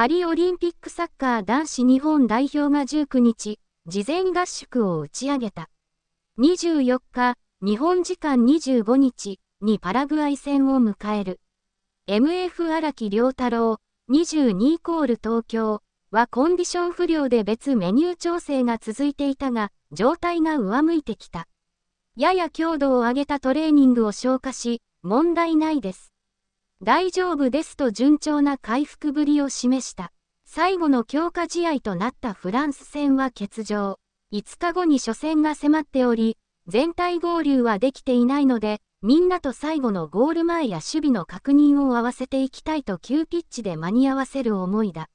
パリオリンピックサッカー男子日本代表が19日、事前合宿を打ち上げた。24日、日本時間25日にパラグアイ戦を迎える。MF 荒木良太郎、22イコール東京はコンディション不良で別メニュー調整が続いていたが、状態が上向いてきた。やや強度を上げたトレーニングを消化し、問題ないです。大丈夫ですと順調な回復ぶりを示した。最後の強化試合となったフランス戦は欠場。5日後に初戦が迫っており、全体合流はできていないので、みんなと最後のゴール前や守備の確認を合わせていきたいと急ピッチで間に合わせる思いだ。